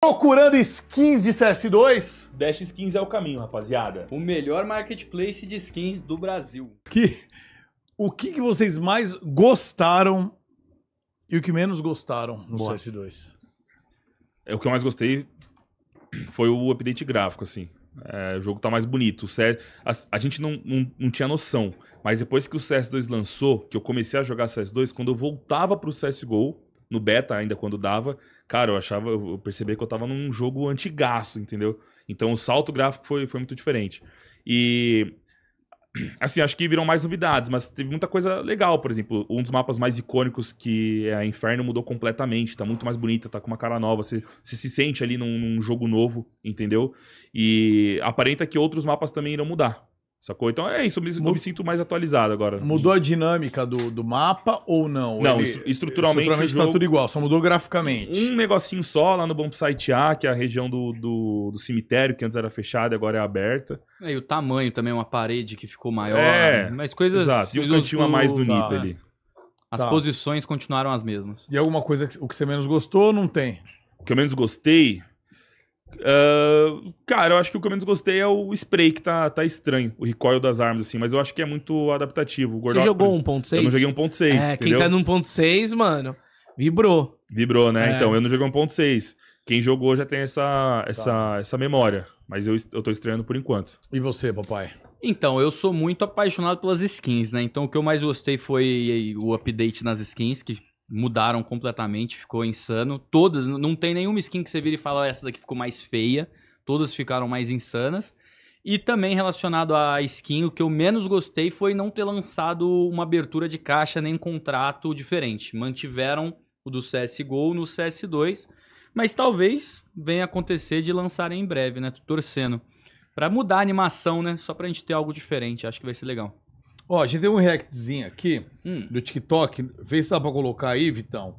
Procurando skins de CS2? Dash Skins é o caminho, rapaziada. O melhor marketplace de skins do Brasil. Que, o que, que vocês mais gostaram e o que menos gostaram no Boa. CS2? É, o que eu mais gostei foi o update gráfico, assim. É, o jogo tá mais bonito. O CS, a, a gente não, não, não tinha noção. Mas depois que o CS2 lançou, que eu comecei a jogar CS2, quando eu voltava pro CSGO, no beta ainda quando dava, cara, eu achava, eu percebi que eu tava num jogo antigaço, entendeu? Então o salto gráfico foi, foi muito diferente. E assim, acho que viram mais novidades, mas teve muita coisa legal, por exemplo, um dos mapas mais icônicos que é a Inferno mudou completamente, tá muito mais bonita, tá com uma cara nova, você, você se sente ali num, num, jogo novo, entendeu? E aparenta que outros mapas também irão mudar, Sacou? Então é isso, eu me, eu me sinto mais atualizado agora. Mudou a dinâmica do, do mapa ou não? Não, Ele, estruturalmente. Estruturalmente tá jogo... tá tudo igual, só mudou graficamente. Um negocinho só lá no bombsite A, que é a região do, do, do, cemitério, que antes era fechada e agora é aberta. É, e o tamanho também, uma parede que ficou maior. É, né? mas coisas. Exato, e um cantinho a mais do tá, ali. As tá. posições continuaram as mesmas. E alguma coisa que o que você menos gostou não tem? O que eu menos gostei Uh, cara, eu acho que o que eu menos gostei é o spray que tá, tá estranho, o recoil das armas, assim, mas eu acho que é muito adaptativo. Você jogou 1.6? Eu não joguei 1.6. É, entendeu? quem tá no 1.6, mano, vibrou. Vibrou, né? É. Então, eu não joguei 1.6. Quem jogou já tem essa, tá. essa, tá. essa memória, mas eu, eu tô estranhando por enquanto. E você, papai? Então, eu sou muito apaixonado pelas skins, né? Então, o que eu mais gostei foi o update nas skins, que mudaram completamente, ficou insano. Todas, não tem nenhuma skin que você vira e fala essa daqui ficou mais feia. Todas ficaram mais insanas. E também relacionado à skin, o que eu menos gostei foi não ter lançado uma abertura de caixa nem contrato diferente. Mantiveram o do CSGO no CS2, mas talvez venha acontecer de lançar em breve, né? Tô torcendo. Pra mudar a animação, né? Só pra gente ter algo diferente, acho que vai ser legal. Ó, a gente deu um reactzinho aqui hum. do TikTok. Vê se dá pra colocar aí, Vitão.